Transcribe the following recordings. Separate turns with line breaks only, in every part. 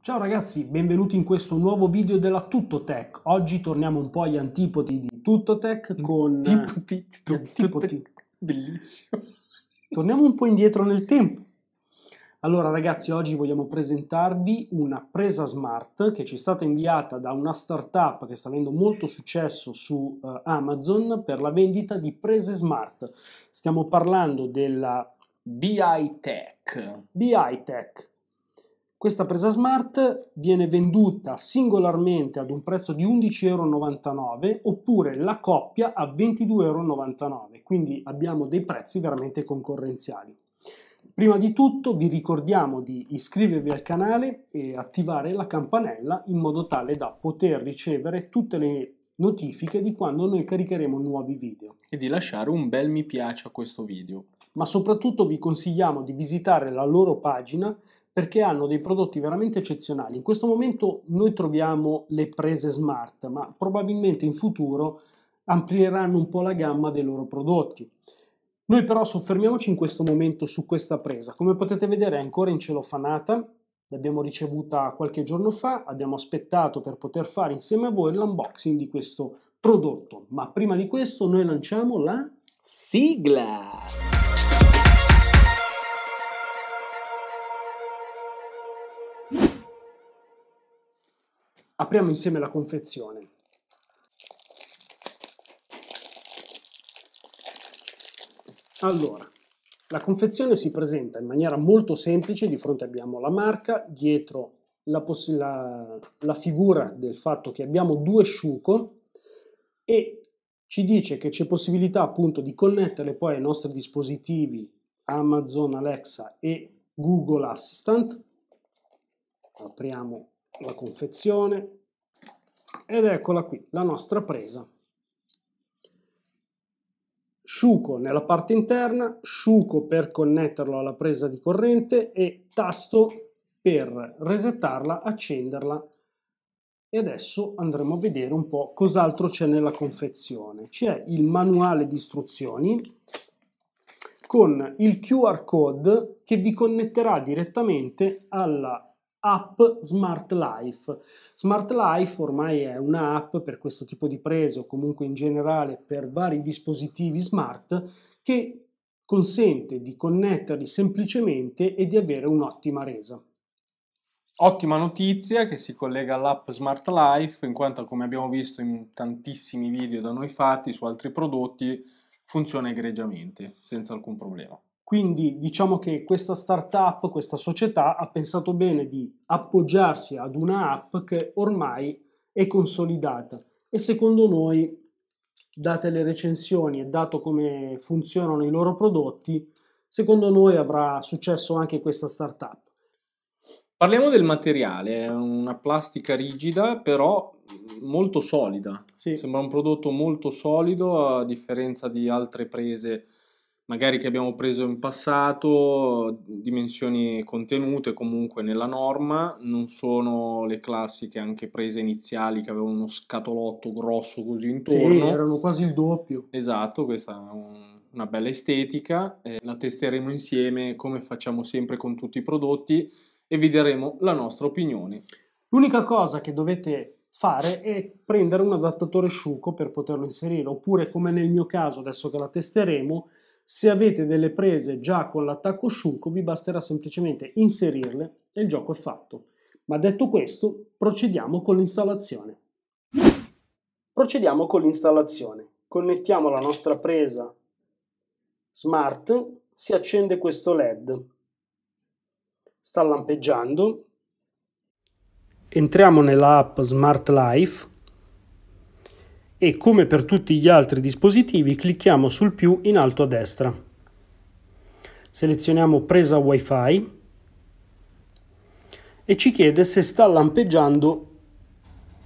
Ciao ragazzi, benvenuti in questo nuovo video della Tuttotech. Oggi torniamo un po' agli antipodi di Tuttotech con... Antipodi, eh, antipodi. Bellissimo. Torniamo un po' indietro nel tempo. Allora ragazzi, oggi vogliamo presentarvi una presa smart che ci è stata inviata da una startup che sta avendo molto successo su uh, Amazon per la vendita di prese smart. Stiamo parlando della BI Tech. BI Tech questa presa smart viene venduta singolarmente ad un prezzo di 11,99 euro oppure la coppia a 22,99 euro, quindi abbiamo dei prezzi veramente concorrenziali. Prima di tutto vi ricordiamo di iscrivervi al canale e attivare la campanella in modo tale da poter ricevere tutte le notifiche di quando noi caricheremo nuovi video.
E di lasciare un bel mi piace a questo video.
Ma soprattutto vi consigliamo di visitare la loro pagina perché hanno dei prodotti veramente eccezionali. In questo momento noi troviamo le prese smart, ma probabilmente in futuro amplieranno un po' la gamma dei loro prodotti. Noi però soffermiamoci in questo momento su questa presa. Come potete vedere è ancora in celofanata, l'abbiamo ricevuta qualche giorno fa, abbiamo aspettato per poter fare insieme a voi l'unboxing di questo prodotto. Ma prima di questo noi lanciamo la sigla! Apriamo insieme la confezione. Allora, la confezione si presenta in maniera molto semplice, di fronte abbiamo la marca, dietro la, la, la figura del fatto che abbiamo due sciuco e ci dice che c'è possibilità appunto di connetterle poi ai nostri dispositivi Amazon Alexa e Google Assistant. Apriamo la confezione ed eccola qui la nostra presa. Sciuco nella parte interna, sciuco per connetterlo alla presa di corrente e tasto per resettarla, accenderla e adesso andremo a vedere un po' cos'altro c'è nella confezione. C'è il manuale di istruzioni con il QR code che vi connetterà direttamente alla app Smart Life. Smart Life ormai è un'app per questo tipo di prese o comunque in generale per vari dispositivi smart che consente di connetterli semplicemente e di avere un'ottima resa.
Ottima notizia che si collega all'app Smart Life, in quanto come abbiamo visto in tantissimi video da noi fatti su altri prodotti, funziona egregiamente, senza alcun problema.
Quindi diciamo che questa startup, questa società ha pensato bene di appoggiarsi ad una app che ormai è consolidata e secondo noi, date le recensioni e dato come funzionano i loro prodotti, secondo noi avrà successo anche questa startup.
Parliamo del materiale, è una plastica rigida però molto solida. Sì. Sembra un prodotto molto solido a differenza di altre prese magari che abbiamo preso in passato, dimensioni contenute comunque nella norma, non sono le classiche anche prese iniziali che avevano uno scatolotto grosso così intorno. Sì, erano
quasi il doppio.
Esatto, questa è un, una bella estetica, eh, la testeremo insieme come facciamo sempre con tutti i prodotti e vi daremo la nostra opinione. L'unica cosa che dovete fare
è prendere un adattatore sciuco per poterlo inserire, oppure come nel mio caso, adesso che la testeremo, se avete delle prese già con l'attacco sciunco vi basterà semplicemente inserirle e il gioco è fatto. Ma detto questo, procediamo con l'installazione. Procediamo con l'installazione. Connettiamo la nostra presa smart, si accende questo LED. Sta lampeggiando. Entriamo nella app Smart Life e come per tutti gli altri dispositivi clicchiamo sul più in alto a destra. Selezioniamo presa wifi e ci chiede se sta lampeggiando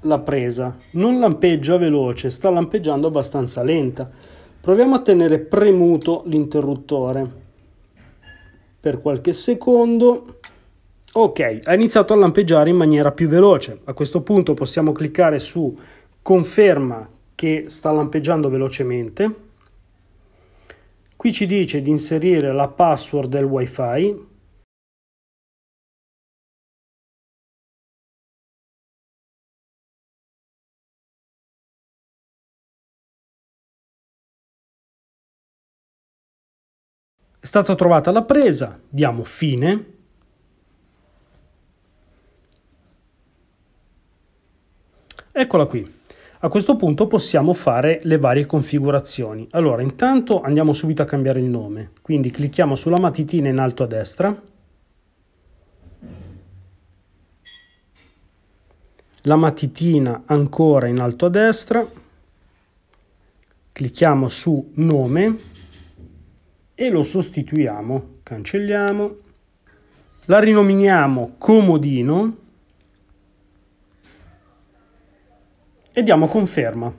la presa. Non lampeggia veloce, sta lampeggiando abbastanza lenta. Proviamo a tenere premuto l'interruttore per qualche secondo. Ok, ha iniziato a lampeggiare in maniera più veloce. A questo punto possiamo cliccare su conferma che sta lampeggiando velocemente. Qui ci dice di inserire la password del wifi. È stata trovata la presa, diamo fine. Eccola qui. A questo punto possiamo fare le varie configurazioni. Allora, intanto andiamo subito a cambiare il nome, quindi clicchiamo sulla matitina in alto a destra, la matitina ancora in alto a destra, clicchiamo su nome e lo sostituiamo, cancelliamo, la rinominiamo comodino e diamo conferma.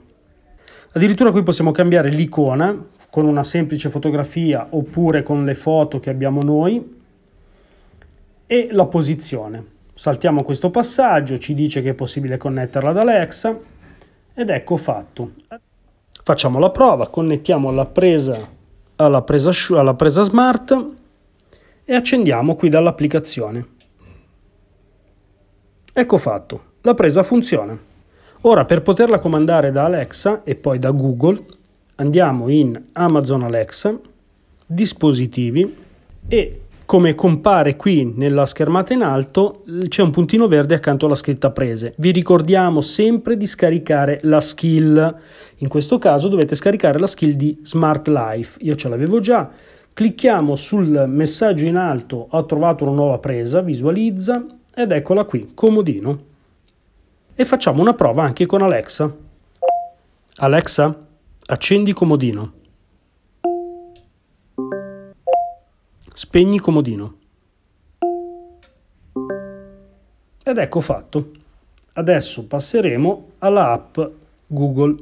Addirittura qui possiamo cambiare l'icona con una semplice fotografia oppure con le foto che abbiamo noi e la posizione. Saltiamo questo passaggio, ci dice che è possibile connetterla ad Alexa ed ecco fatto. Facciamo la prova, connettiamo la presa alla presa, alla presa smart e accendiamo qui dall'applicazione. Ecco fatto, la presa funziona. Ora per poterla comandare da Alexa e poi da Google andiamo in Amazon Alexa, dispositivi e come compare qui nella schermata in alto c'è un puntino verde accanto alla scritta prese. Vi ricordiamo sempre di scaricare la skill, in questo caso dovete scaricare la skill di Smart Life, io ce l'avevo già, clicchiamo sul messaggio in alto ho trovato una nuova presa, visualizza ed eccola qui, comodino e facciamo una prova anche con Alexa. Alexa, accendi comodino. Spegni comodino. Ed ecco fatto. Adesso passeremo alla app Google.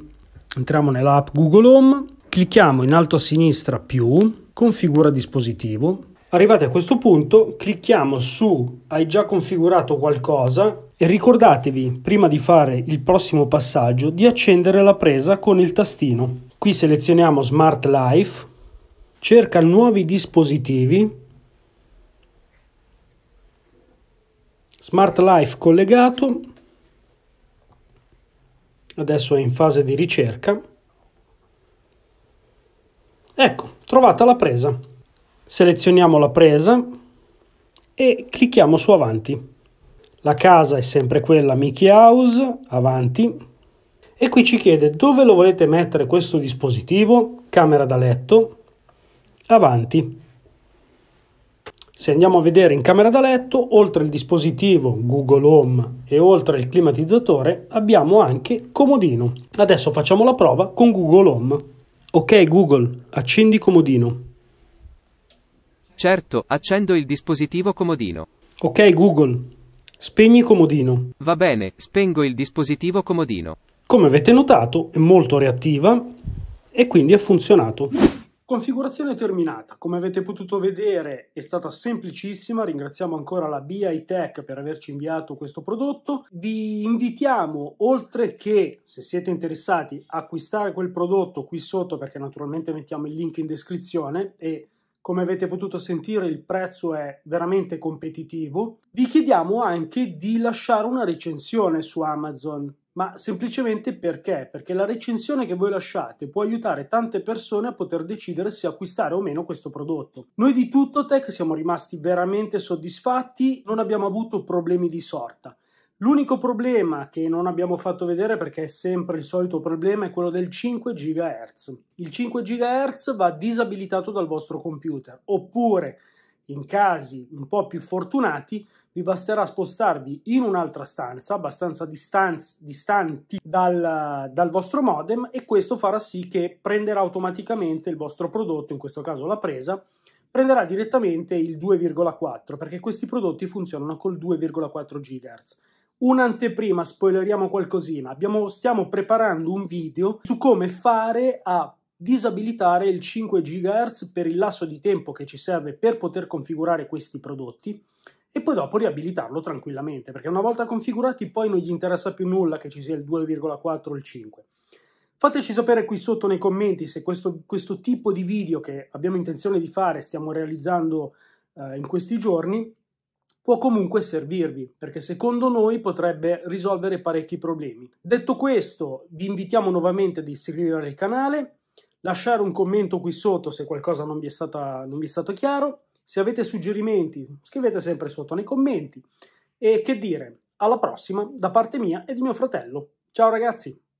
Entriamo nella app Google Home, clicchiamo in alto a sinistra più, configura dispositivo. Arrivati a questo punto, clicchiamo su hai già configurato qualcosa e ricordatevi, prima di fare il prossimo passaggio, di accendere la presa con il tastino. Qui selezioniamo Smart Life, cerca nuovi dispositivi, Smart Life collegato, adesso è in fase di ricerca. Ecco, trovata la presa. Selezioniamo la presa e clicchiamo su avanti. La casa è sempre quella Mickey House, avanti. E qui ci chiede dove lo volete mettere questo dispositivo, camera da letto, avanti. Se andiamo a vedere in camera da letto, oltre il dispositivo Google Home e oltre il climatizzatore, abbiamo anche comodino. Adesso facciamo la prova con Google Home. Ok Google, accendi comodino.
Certo, accendo il dispositivo comodino.
Ok Google, Spegni comodino.
Va bene, spengo il dispositivo comodino.
Come avete notato è molto reattiva e quindi ha funzionato. Configurazione terminata, come avete potuto vedere è stata semplicissima, ringraziamo ancora la BI Tech per averci inviato questo prodotto, vi invitiamo oltre che se siete interessati a acquistare quel prodotto qui sotto perché naturalmente mettiamo il link in descrizione e come avete potuto sentire il prezzo è veramente competitivo. Vi chiediamo anche di lasciare una recensione su Amazon, ma semplicemente perché? Perché la recensione che voi lasciate può aiutare tante persone a poter decidere se acquistare o meno questo prodotto. Noi di Tuttotech siamo rimasti veramente soddisfatti, non abbiamo avuto problemi di sorta. L'unico problema che non abbiamo fatto vedere perché è sempre il solito problema è quello del 5 GHz. Il 5 GHz va disabilitato dal vostro computer oppure in casi un po' più fortunati vi basterà spostarvi in un'altra stanza abbastanza distanti dal, dal vostro modem e questo farà sì che prenderà automaticamente il vostro prodotto, in questo caso la presa, prenderà direttamente il 2,4 perché questi prodotti funzionano col 2,4 GHz Un'anteprima, spoileriamo qualcosina, Abbiamo, stiamo preparando un video su come fare a disabilitare il 5 GHz per il lasso di tempo che ci serve per poter configurare questi prodotti e poi dopo riabilitarlo tranquillamente, perché una volta configurati poi non gli interessa più nulla che ci sia il 2,4 o il 5. Fateci sapere qui sotto nei commenti se questo, questo tipo di video che abbiamo intenzione di fare, stiamo realizzando eh, in questi giorni, può comunque servirvi perché secondo noi potrebbe risolvere parecchi problemi. Detto questo, vi invitiamo nuovamente ad iscrivervi al canale, lasciare un commento qui sotto se qualcosa non vi è, stata, non vi è stato chiaro, se avete suggerimenti scrivete sempre sotto nei commenti e che dire, alla prossima da parte mia e di mio fratello. Ciao ragazzi!